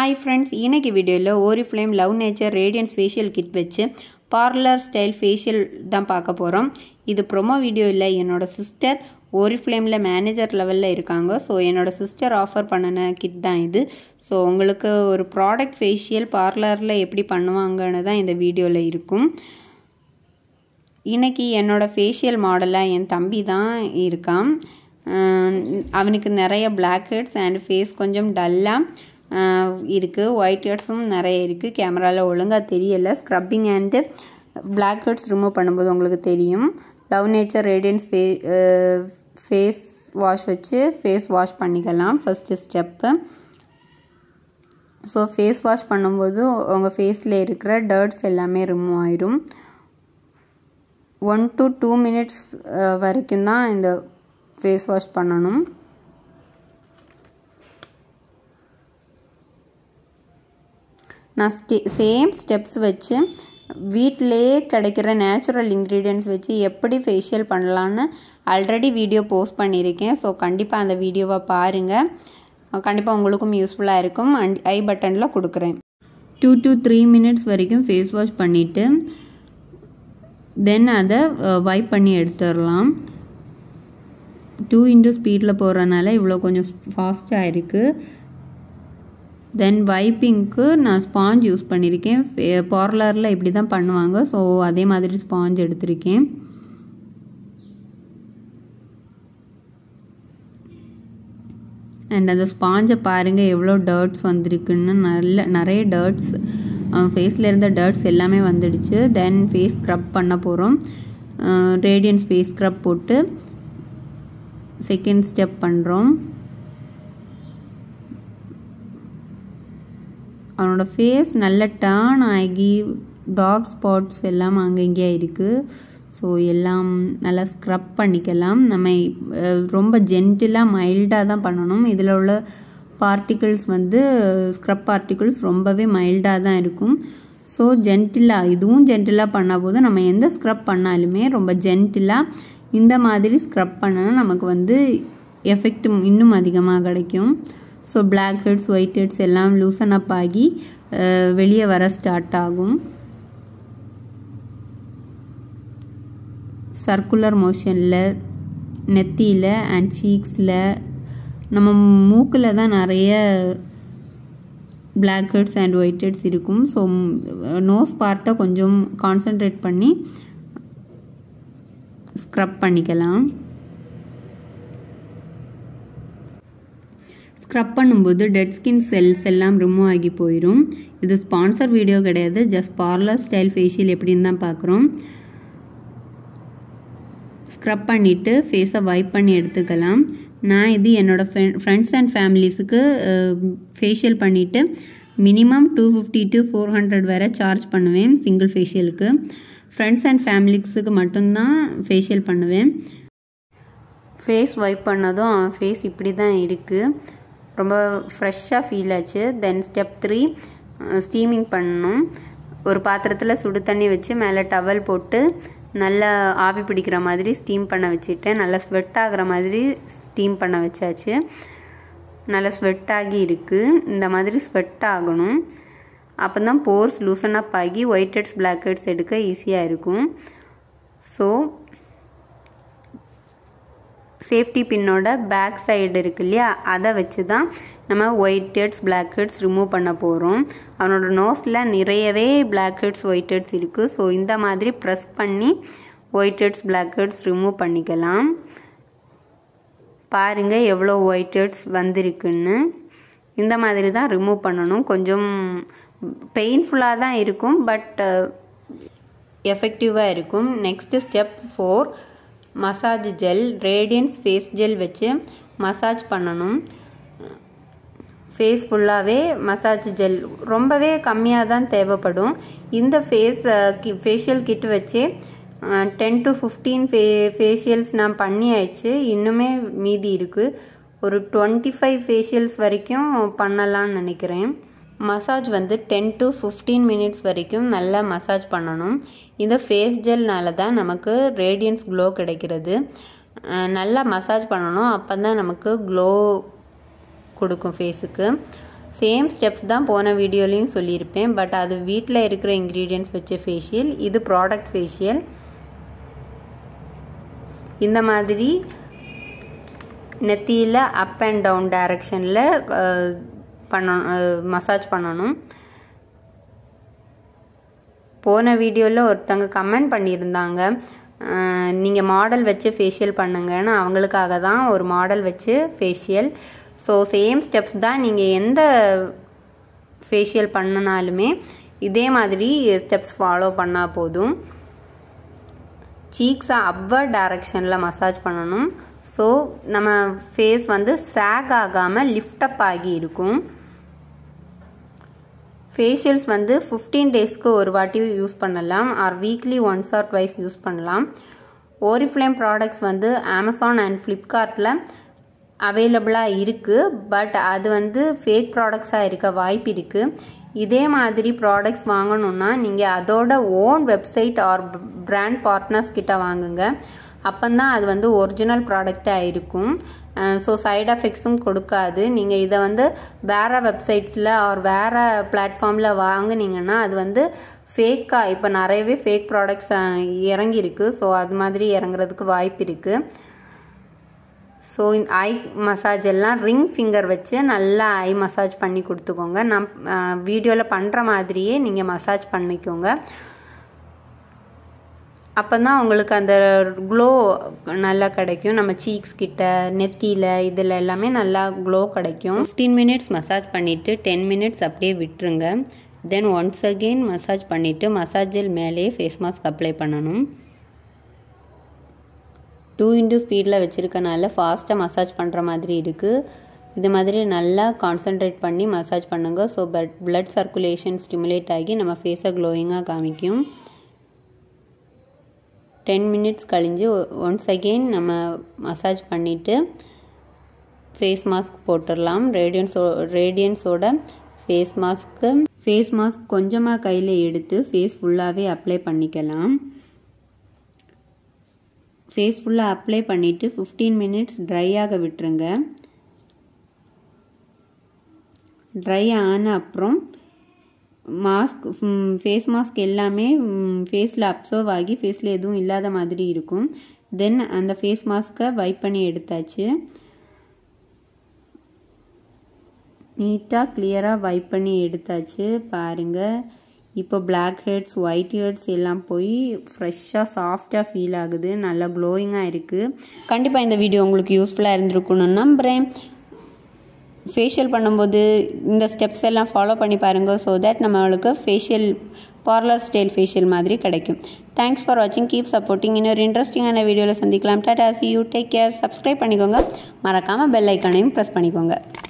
hi friends இன்றைக்கி வீடியோவில் Oriflame love nature radiance facial kit வச்சு பார்லர் ஸ்டைல் ஃபேஷியல் தான் பார்க்க போகிறோம் இது ப்ரொமோ வீடியோ இல்லை என்னோடய சிஸ்டர் ஓரி ஃப்ளேமில் மேனேஜர் லெவலில் இருக்காங்க ஸோ என்னோடய சிஸ்டர் ஆஃபர் பண்ணின கிட் தான் இது ஸோ உங்களுக்கு ஒரு ப்ராடக்ட் ஃபேஷியல் பார்லரில் எப்படி பண்ணுவாங்கன்னு தான் இந்த வீடியோவில் இருக்கும் இன்றைக்கி என்னோடய ஃபேஷியல் மாடலாக என் தம்பி தான் இருக்கான் அவனுக்கு நிறைய பிளாக் ஹெட்ஸ் அண்ட் ஃபேஸ் கொஞ்சம் டல்லாக இருக்குது ஒயிட் ஹெட்ஸும் நிறைய இருக்குது கேமராவில் ஒழுங்காக தெரியலை scrubbing and black heads remove பண்ணும்போது உங்களுக்கு தெரியும் லவ் நேச்சர் ரேடியன்ஸ் ஃபே ஃபேஸ் வாஷ் வச்சு ஃபேஸ் வாஷ் பண்ணிக்கலாம் first step so face wash பண்ணும்போது உங்கள் ஃபேஸில் இருக்கிற டர்ட்ஸ் எல்லாமே ரிமூவ் ஆயிரும் ஒன் டு டூ மினிட்ஸ் வரைக்கும் தான் இந்த ஃபேஸ் வாஷ் பண்ணணும் நான் ஸ்டே சேம் ஸ்டெப்ஸ் வச்சு வீட்டிலேயே கிடைக்கிற நேச்சுரல் இன்க்ரீடியன்ஸ் வச்சு எப்படி ஃபேஷியல் பண்ணலான்னு ஆல்ரெடி வீடியோ போஸ்ட் பண்ணியிருக்கேன் ஸோ கண்டிப்பாக அந்த வீடியோவை பாருங்கள் கண்டிப்பாக உங்களுக்கும் யூஸ்ஃபுல்லாக இருக்கும் அண்ட் ஐ பட்டனில் கொடுக்குறேன் டூ டு த்ரீ மினிட்ஸ் வரைக்கும் ஃபேஸ் வாஷ் பண்ணிவிட்டு தென் அதை வைப் பண்ணி எடுத்துடலாம் டூ இன்டூ ஸ்பீடில் போகிறனால இவ்வளோ கொஞ்சம் ஃபாஸ்ட்டாக இருக்குது தென் வைப்பிங்க்கு நான் ஸ்பாஞ்ச் யூஸ் பண்ணியிருக்கேன் பார்லரில் இப்படி தான் பண்ணுவாங்க ஸோ அதே மாதிரி ஸ்பாஞ்ச் எடுத்திருக்கேன் அண்ட் அந்த ஸ்பாஞ்சை பாருங்கள் எவ்வளோ டர்ட்ஸ் வந்திருக்குன்னு நல்ல நிறைய டர்ட்ஸ் ஃபேஸில் இருந்த டர்ட்ஸ் எல்லாமே வந்துடுச்சு தென் ஃபேஸ் ஸ்க்ரப் பண்ண போகிறோம் ரேடியன்ஸ் ஃபேஸ் ஸ்க்ரப் போட்டு செகண்ட் ஸ்டெப் பண்ணுறோம் அவனோட ஃபேஸ் நல்ல டேர்ன் ஆகி டார்க் ஸ்பாட்ஸ் எல்லாம் அங்கங்கே இருக்குது ஸோ எல்லாம் நல்லா ஸ்க்ரப் பண்ணிக்கலாம் நம்ம ரொம்ப ஜென்டிலாக மைல்டாக தான் பண்ணணும் இதில் உள்ள பார்ட்டிகிள்ஸ் வந்து ஸ்க்ரப் பார்ட்டிகிள்ஸ் ரொம்பவே மைல்டாக தான் இருக்கும் ஸோ ஜென்டிலாக இதுவும் ஜென்டிலாக பண்ணால் போது நம்ம எந்த ஸ்க்ரப் பண்ணாலுமே ரொம்ப ஜென்டிலாக இந்த மாதிரி ஸ்க்ரப் பண்ணால் நமக்கு வந்து எஃபெக்ட் இன்னும் அதிகமாக கிடைக்கும் so black heads white heads எல்லாம் லூசன் அப் ஆகி வெளியே வர ஸ்டார்ட் ஆகும் சர்க்குலர் மோஷனில் நெத்தியில் அண்ட் சீக்ஸில் நம்ம மூக்கில் தான் நிறைய black heads and white heads இருக்கும் ஸோ நோஸ் பார்ட்டை கொஞ்சம் கான்சன்ட்ரேட் பண்ணி ஸ்க்ரப் பண்ணிக்கலாம் ஸ்க்ரப் பண்ணும்போது டெட் ஸ்கின் செல்ஸ் எல்லாம் ரிமூவ் ஆகி போயிடும் இது ஸ்பான்சர் வீடியோ கிடையாது ஜஸ்ட் பார்லர் ஸ்டைல் ஃபேஷியல் எப்படின்னு தான் பார்க்குறோம் ஸ்க்ரப் பண்ணிவிட்டு ஃபேஸை வைப் பண்ணி எடுத்துக்கலாம் நான் இது என்னோடய ஃப்ரெண்ட்ஸ் அண்ட் ஃபேமிலிஸுக்கு ஃபேஷியல் பண்ணிவிட்டு minimum two fifty to four hundred வரை சார்ஜ் பண்ணுவேன் சிங்கிள் ஃபேஷியலுக்கு ஃப்ரெண்ட்ஸ் அண்ட் ஃபேமிலிஸுக்கு மட்டும்தான் ஃபேஷியல் பண்ணுவேன் ஃபேஸ் வைப் பண்ணதும் ஃபேஸ் இப்படி தான் இருக்குது ரொம்ப ஃப்ரெஷ்ஷாக ஃபீல் ஆச்சு தென் ஸ்டெப் த்ரீ ஸ்டீமிங் பண்ணணும் ஒரு பாத்திரத்தில் சுடு தண்ணி வச்சு மேலே டவல் போட்டு நல்லா ஆவி பிடிக்கிற மாதிரி ஸ்டீம் பண்ண வச்சுட்டேன் நல்லா ஸ்வெட் ஆகிற மாதிரி ஸ்டீம் பண்ண வச்சாச்சு நல்லா ஸ்வெட் ஆகி இருக்குது இந்த மாதிரி ஸ்வெட் ஆகணும் அப்போ தான் போர்ஸ் லூசன் அப் ஆகி ஒயிட் ஹெட்ஸ் பிளாக் ஹெட்ஸ் எடுக்க ஈஸியாக இருக்கும் ஸோ சேஃப்டி பின்னோட பேக் சைடு இருக்கு இல்லையா அதை வச்சு தான் நம்ம white heads black heads remove பண்ண போகிறோம் அவனோட நோஸில் நிறையவே பிளாக் ஹெட்ஸ் ஒயிட் ஹெட்ஸ் இருக்குது ஸோ இந்த மாதிரி ப்ரெஸ் பண்ணி white heads black heads remove பண்ணிக்கலாம் பாருங்கள் எவ்வளோ ஒயிட் ஹெட்ஸ் வந்திருக்குன்னு இந்த மாதிரி தான் ரிமூவ் பண்ணணும் கொஞ்சம் பெயின்ஃபுல்லாக தான் இருக்கும் பட் எஃபெக்டிவாக இருக்கும் next step four massage gel radiance face gel வச்சு மசாஜ் பண்ணணும் ஃபேஸ் ஃபுல்லாகவே மசாஜ் ஜெல் ரொம்பவே கம்மியாக தான் தேவைப்படும் இந்த ஃபேஸ் கி ஃபேஷியல் கிட் வச்சு டென் டு ஃபிஃப்டீன் ஃபே ஃபேஷியல்ஸ் நான் ஆயிடுச்சு இன்னுமே மீதி இருக்குது ஒரு டுவெண்ட்டி ஃபைவ் ஃபேஷியல்ஸ் வரைக்கும் பண்ணலான்னு நினைக்கிறேன் மசாஜ் வந்து டென் டு ஃபிஃப்டீன் மினிட்ஸ் வரைக்கும் நல்லா மசாஜ் பண்ணணும் இந்த ஃபேஸ் ஜெல்னால தான் நமக்கு ரேடியன்ஸ் க்ளோ கிடைக்கிறது நல்லா மசாஜ் பண்ணணும் அப்போ தான் நமக்கு க்ளோ கொடுக்கும் ஃபேஸுக்கு சேம் ஸ்டெப்ஸ் தான் போன வீடியோலையும் சொல்லியிருப்பேன் பட் அது வீட்டில் இருக்கிற இன்க்ரீடியன்ஸ் வச்ச ஃபேஷியல் இது ப்ராடக்ட் ஃபேஷியல் இந்த மாதிரி நெத்தியில் அப் அண்ட் டவுன் டைரக்ஷனில் பண்ணணும் மசாஜ் பண்ணணும் போன வீடியோவில் ஒருத்தங்க கமெண்ட் பண்ணியிருந்தாங்க நீங்கள் மாடல் வச்சு ஃபேஷியல் பண்ணுங்கன்னு அவங்களுக்காக தான் ஒரு மாடல் வச்சு ஃபேஷியல் ஸோ சேம் ஸ்டெப்ஸ் தான் நீங்கள் எந்த ஃபேஷியல் பண்ணினாலுமே இதே மாதிரி ஸ்டெப்ஸ் ஃபாலோ பண்ணால் போதும் சீக்ஸை அப்வர்ட் டைரக்ஷனில் மசாஜ் பண்ணணும் ஸோ நம்ம ஃபேஸ் வந்து சேக் ஆகாமல் லிஃப்டப் ஆகி இருக்கும் ஃபேஷியல்ஸ் வந்து ஃபிஃப்டீன் டேஸ்க்கு ஒரு வாட்டி யூஸ் பண்ணலாம் or weekly once or twice use பண்ணலாம் ஓரிஃப்ளேம் ப்ராடக்ட்ஸ் வந்து அமேசான் அண்ட் ஃப்ளிப்கார்ட்டில் அவைலபிளாக இருக்குது பட் அது வந்து ஃபேக் ப்ராடக்ட்ஸாக இருக்க வாய்ப்பு இருக்குது இதே மாதிரி ப்ராடக்ட்ஸ் வாங்கணுன்னா நீங்கள் அதோட own website or brand partners கிட்ட வாங்குங்க அப்போ தான் அது வந்து ஒரிஜினல் ப்ராடக்டாக இருக்கும் ஸோ சைட் எஃபெக்ட்ஸும் கொடுக்காது நீங்கள் இதை வந்து வேறு வெப்சைட்ஸில் ஆர் வேறு பிளாட்ஃபார்மில் வாங்குனீங்கன்னா அது வந்து ஃபேக்காக இப்போ நிறையவே ஃபேக் ப்ராடக்ட்ஸ் இறங்கியிருக்கு ஸோ அது மாதிரி இறங்குறதுக்கு வாய்ப்பு இருக்குது ஸோ இந்த ஐ மசாஜ் எல்லாம் ரிங் ஃபிங்கர் வச்சு நல்லா ஐ மசாஜ் பண்ணி கொடுத்துக்கோங்க நம் வீடியோவில் பண்ணுற மாதிரியே நீங்கள் மசாஜ் பண்ணிக்கோங்க அப்போ தான் அவங்களுக்கு அந்த க்ளோ நல்லா கிடைக்கும் நம்ம சீக்ஸ் கிட்ட நெத்தியில் இதில் எல்லாமே நல்லா க்ளோ கிடைக்கும் ஃபிஃப்டீன் மினிட்ஸ் மசாஜ் பண்ணிவிட்டு டென் மினிட்ஸ் அப்படியே விட்டுருங்க தென் ஒன்ஸ் அகெயின் மசாஜ் பண்ணிவிட்டு மசாஜில் மேலேயே ஃபேஸ் மாஸ்க் அப்ளை பண்ணணும் டூ இன்டூ ஸ்பீடில் வச்சுருக்கனால ஃபாஸ்ட்டாக மசாஜ் பண்ணுற மாதிரி இருக்குது இது மாதிரி நல்லா கான்சன்ட்ரேட் பண்ணி மசாஜ் பண்ணுங்கள் so but blood circulation stimulate ஆகி நம்ம ஃபேஸை க்ளோயிங்காக காமிக்கும் டென் மினிட்ஸ் கழிஞ்சு ஒன்ஸ் அகெயின் நம்ம மசாஜ் பண்ணிவிட்டு ஃபேஸ் மாஸ்க் போட்டுடலாம் ரேடியன்ஸோ ரேடியன்ஸோட ஃபேஸ் மாஸ்க்கு ஃபேஸ் மாஸ்க் கொஞ்சமாக கையில் எடுத்து ஃபேஸ் ஃபுல்லாகவே அப்ளை பண்ணிக்கலாம் ஃபேஸ் ஃபுல்லாக அப்ளை பண்ணிவிட்டு ஃபிஃப்டீன் மினிட்ஸ் ட்ரை ஆக விட்டுருங்க ட்ரை ஆன அப்புறம் மாஸ்க் ஃபேஸ் மாஸ்க் எல்லாமே ஃபேஸில் அப்சர்வ் ஆகி ஃபேஸில் எதுவும் இல்லாத மாதிரி இருக்கும் தென் அந்த ஃபேஸ் மாஸ்க்கை வைப் பண்ணி எடுத்தாச்சு நீட்டாக கிளியராக வைப் பண்ணி எடுத்தாச்சு பாருங்கள் இப்போ பிளாக் ஹெட்ஸ் ஒயிட் ஹெட்ஸ் எல்லாம் போய் ஃப்ரெஷ்ஷாக சாஃப்டாக ஃபீல் ஆகுது நல்லா க்ளோயிங்காக இருக்குது கண்டிப்பாக இந்த வீடியோ உங்களுக்கு யூஸ்ஃபுல்லாக இருந்திருக்குன்னு நம்புகிறேன் ஃபேஷியல் பண்ணும்போது இந்த ஸ்டெப்ஸ் எல்லாம் ஃபாலோ பண்ணி பாருங்கள் ஸோ தட் நம்மளுக்கு ஃபேஷியல் பார்லர் ஸ்டைல் ஃபேஷியல் மாதிரி கிடைக்கும் தேங்க்ஸ் ஃபார் வாட்சிங் கீப் சப்போர்ட்டிங் இன்னொரு இன்ட்ரெஸ்டிங்கான வீடியோவில் சந்திக்கலாம் டாட்டா see you take care subscribe பண்ணிக்கோங்க மறக்காமல் பெல் ஐக்கானையும் ப்ரெஸ் பண்ணிக்கோங்க